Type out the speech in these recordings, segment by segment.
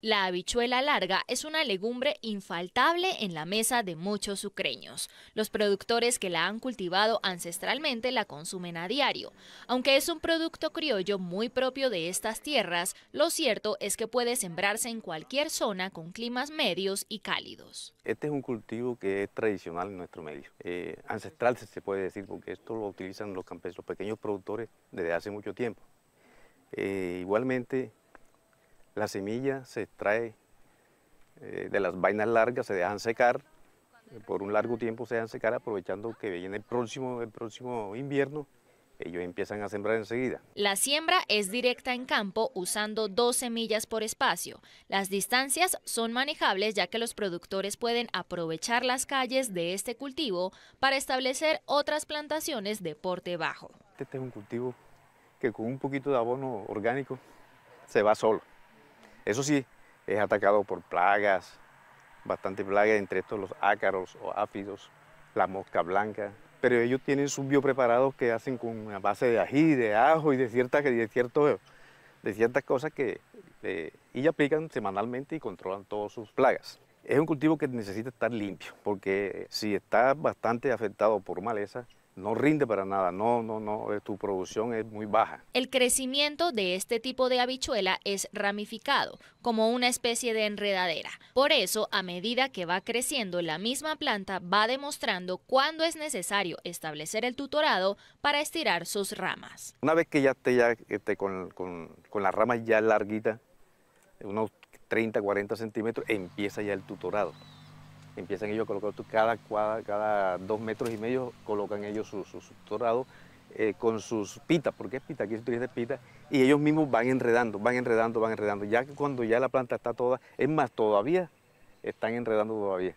La habichuela larga es una legumbre infaltable en la mesa de muchos sucreños. Los productores que la han cultivado ancestralmente la consumen a diario. Aunque es un producto criollo muy propio de estas tierras, lo cierto es que puede sembrarse en cualquier zona con climas medios y cálidos. Este es un cultivo que es tradicional en nuestro medio. Eh, ancestral se puede decir porque esto lo utilizan los campesinos, pequeños productores desde hace mucho tiempo. Eh, igualmente la semilla se trae eh, de las vainas largas, se dejan secar, por un largo tiempo se dejan secar aprovechando que viene el próximo, el próximo invierno ellos empiezan a sembrar enseguida. La siembra es directa en campo usando dos semillas por espacio. Las distancias son manejables ya que los productores pueden aprovechar las calles de este cultivo para establecer otras plantaciones de porte bajo. Este es un cultivo que con un poquito de abono orgánico se va solo. Eso sí, es atacado por plagas, bastante plagas, entre estos los ácaros o áfidos, la mosca blanca. Pero ellos tienen sus biopreparados que hacen con una base de ají, de ajo y de ciertas, de cosas que eh, aplican semanalmente y controlan todas sus plagas. Es un cultivo que necesita estar limpio, porque si está bastante afectado por maleza, no rinde para nada, no, no, no, eh, tu producción es muy baja. El crecimiento de este tipo de habichuela es ramificado, como una especie de enredadera. Por eso, a medida que va creciendo, la misma planta va demostrando cuándo es necesario establecer el tutorado para estirar sus ramas. Una vez que ya esté ya, este, con, con las ramas ya larguitas, unos 30, 40 centímetros, empieza ya el tutorado empiezan ellos a colocar cada, cuadra, cada dos metros y medio colocan ellos sus su, eh, con sus pitas, porque es pita, aquí se utiliza pita, y ellos mismos van enredando, van enredando, van enredando. Ya cuando ya la planta está toda, es más, todavía están enredando todavía.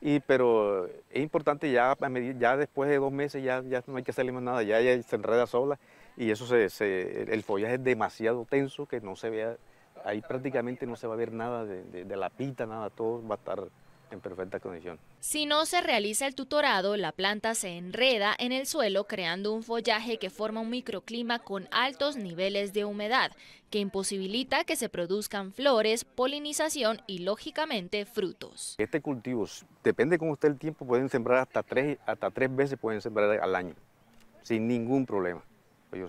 Y, pero es importante ya, ya después de dos meses ya, ya no hay que hacerle más nada, ya, se enreda sola y eso se, el follaje es demasiado tenso que no se vea, ahí prácticamente no se va a ver nada de la pita, nada, todo va a estar en perfecta condición. Si no se realiza el tutorado, la planta se enreda en el suelo creando un follaje que forma un microclima con altos niveles de humedad, que imposibilita que se produzcan flores, polinización y lógicamente frutos. Este cultivo, depende cómo esté el tiempo, pueden sembrar hasta tres, hasta tres veces pueden sembrar al año, sin ningún problema,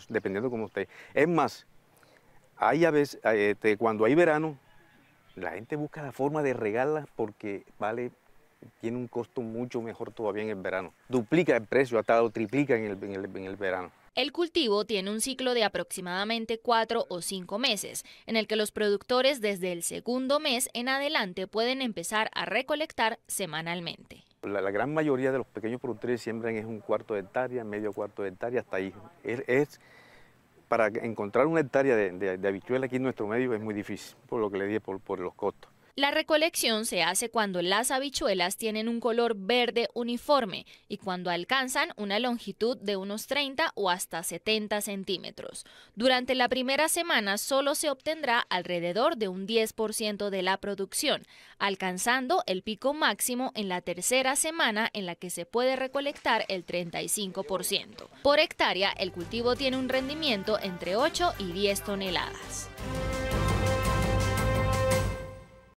dependiendo cómo esté. Es más, hay a veces, eh, este, cuando hay verano, la gente busca la forma de regarlas porque vale, tiene un costo mucho mejor todavía en el verano. Duplica el precio, hasta lo triplica en el, en el, en el verano. El cultivo tiene un ciclo de aproximadamente cuatro o cinco meses, en el que los productores desde el segundo mes en adelante pueden empezar a recolectar semanalmente. La, gran mayoría de los pequeños productores siembran es un cuarto de hectárea, medio cuarto de hectárea, hasta ahí. es, es para encontrar una hectárea de, de, aquí en nuestro medio es muy difícil, por lo que le dije, por, por los costos. La recolección se hace cuando las habichuelas tienen un color verde uniforme y cuando alcanzan una longitud de unos 30 o hasta 70 centímetros. Durante la primera semana solo se obtendrá alrededor de un 10% de la producción, alcanzando el pico máximo en la tercera semana en la que se puede recolectar el 35%. Por hectárea, el cultivo tiene un rendimiento entre 8 y 10 toneladas.